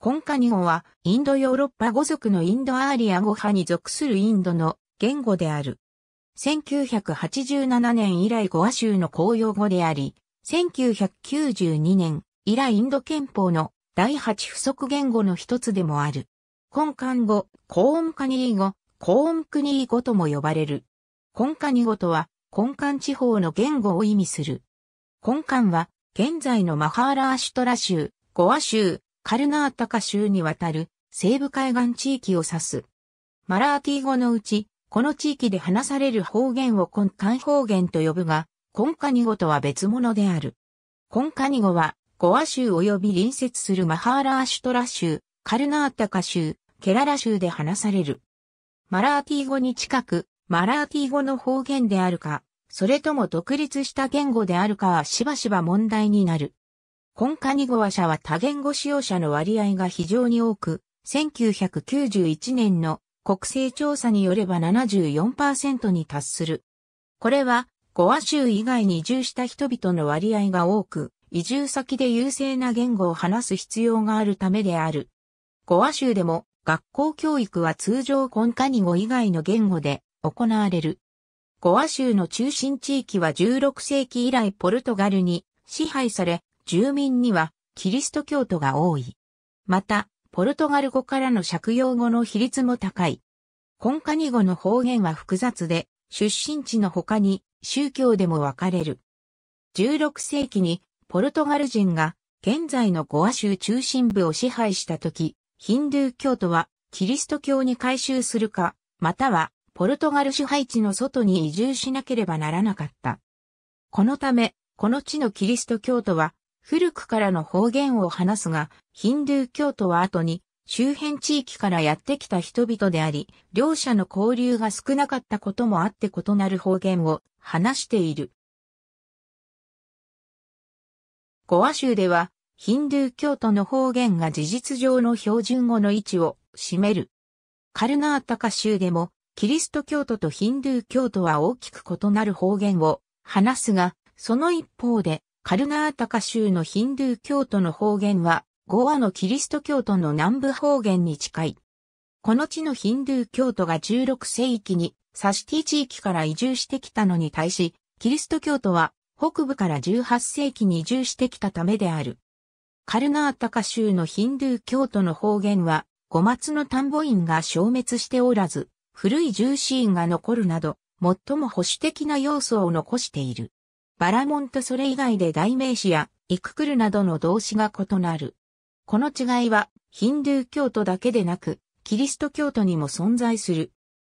コンカニ語は、インドヨーロッパ語族のインドアーリア語派に属するインドの言語である。1987年以来ゴア州の公用語であり、1992年以来インド憲法の第8不足言語の一つでもある。コンカン語、コーンカニー語、コーンクニー語とも呼ばれる。コンカニ語とは、コンカン地方の言語を意味する。コンカンは、現在のマハーラーシュトラ州、ゴア州、カルナータカ州にわたる西部海岸地域を指す。マラーティ語のうち、この地域で話される方言を根幹方言と呼ぶが、根ンにご語とは別物である。コンカニ語は、ゴア州及び隣接するマハーラーシュトラ州、カルナータカ州、ケララ州で話される。マラーティ語に近く、マラーティ語の方言であるか、それとも独立した言語であるかはしばしば問題になる。コンカニゴワ社は多言語使用者の割合が非常に多く、1991年の国勢調査によれば74%に達する。これは、ゴア州以外に移住した人々の割合が多く、移住先で優勢な言語を話す必要があるためである。ゴア州でも学校教育は通常コンカニゴ以外の言語で行われる。ゴア州の中心地域は16世紀以来ポルトガルに支配され、住民にはキリスト教徒が多い。また、ポルトガル語からの借用語の比率も高い。コンカニ語の方言は複雑で、出身地の他に宗教でも分かれる。16世紀にポルトガル人が現在のゴア州中心部を支配した時、ヒンドゥー教徒はキリスト教に改宗するか、またはポルトガル支配地の外に移住しなければならなかった。このため、この地のキリスト教徒は古くからの方言を話すが、ヒンドゥー教徒は後に周辺地域からやってきた人々であり、両者の交流が少なかったこともあって異なる方言を話している。ゴア州では、ヒンドゥー教徒の方言が事実上の標準語の位置を占める。カルナータカ州でも、キリスト教徒とヒンドゥー教徒は大きく異なる方言を話すが、その一方で、カルナータカ州のヒンドゥー教徒の方言は、ゴアのキリスト教徒の南部方言に近い。この地のヒンドゥー教徒が16世紀にサシティ地域から移住してきたのに対し、キリスト教徒は北部から18世紀に移住してきたためである。カルナータカ州のヒンドゥー教徒の方言は、五松の田んぼ院が消滅しておらず、古い重心院が残るなど、最も保守的な要素を残している。バラモンとそれ以外で代名詞やイククルなどの動詞が異なる。この違いはヒンドゥー教徒だけでなく、キリスト教徒にも存在する。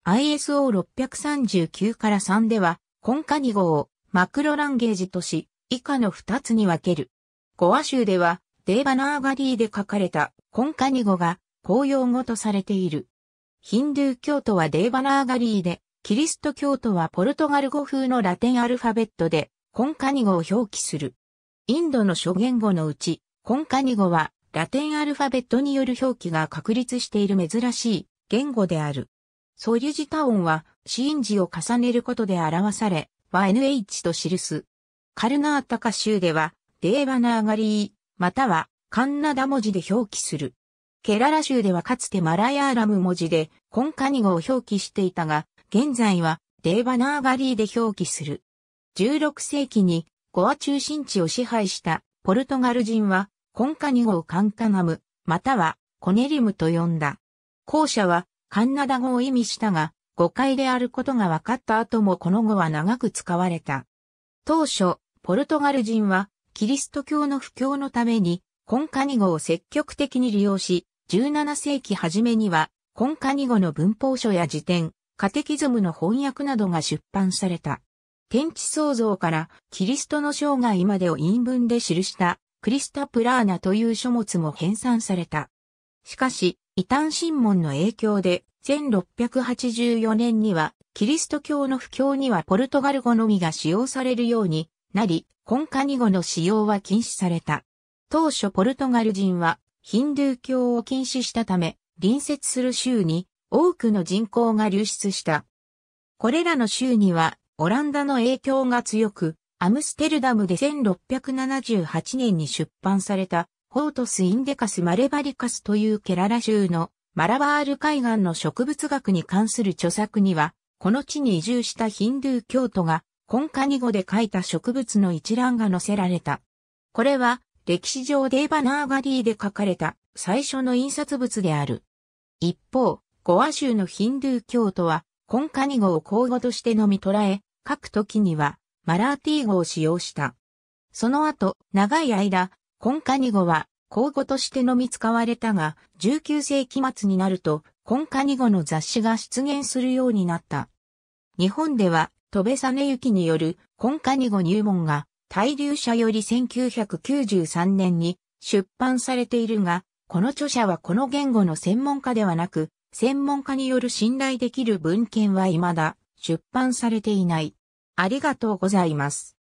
ISO639 から3では、コンカニ語をマクロランゲージとし、以下の2つに分ける。ゴア州では、デーバナーガリーで書かれたコンカニ語が公用語とされている。ヒンドゥー教徒はデーバナーガリーで、キリスト教徒はポルトガル語風のラテンアルファベットで、コンカニ語を表記する。インドの諸言語のうち、コンカニ語はラテンアルファベットによる表記が確立している珍しい言語である。ソリュジタ音はーン字を重ねることで表され、y NH と記す。カルナータカ州では、デーバナーガリー、またはカンナダ文字で表記する。ケララ州ではかつてマラヤーラム文字でコンカニ語を表記していたが、現在はデーバナーガリーで表記する。16世紀にゴア中心地を支配したポルトガル人はコンカニ語をカンカナム、またはコネリムと呼んだ。後者はカンナダ語を意味したが、誤解であることが分かった後もこの語は長く使われた。当初、ポルトガル人はキリスト教の布教のためにコンカニ語を積極的に利用し、17世紀初めにはコンカニ語の文法書や辞典、カテキズムの翻訳などが出版された。天地創造からキリストの生涯までを陰文で記したクリスタプラーナという書物も編纂された。しかし、異端神門の影響で、1684年には、キリスト教の布教にはポルトガル語のみが使用されるようになり、コンカニ語の使用は禁止された。当初ポルトガル人は、ヒンドゥー教を禁止したため、隣接する州に多くの人口が流出した。これらの州にはオランダの影響が強く、アムステルダムで1678年に出版された、ホートス・インデカス・マレバリカスというケララ州のマラバール海岸の植物学に関する著作には、この地に移住したヒンドゥー教徒が、コンカニ語で書いた植物の一覧が載せられた。これは、歴史上デーバナーガリーで書かれた最初の印刷物である。一方、ゴア州のヒンドゥー教徒は、コンカニ語を口語としてのみ捉え、書くときには、マラーティー語を使用した。その後、長い間、コンカニ語は、口語としてのみ使われたが、19世紀末になると、コンカニ語の雑誌が出現するようになった。日本では、戸部実之によるコンカニ語入門が、大流者より1993年に出版されているが、この著者はこの言語の専門家ではなく、専門家による信頼できる文献は未だ出版されていない。ありがとうございます。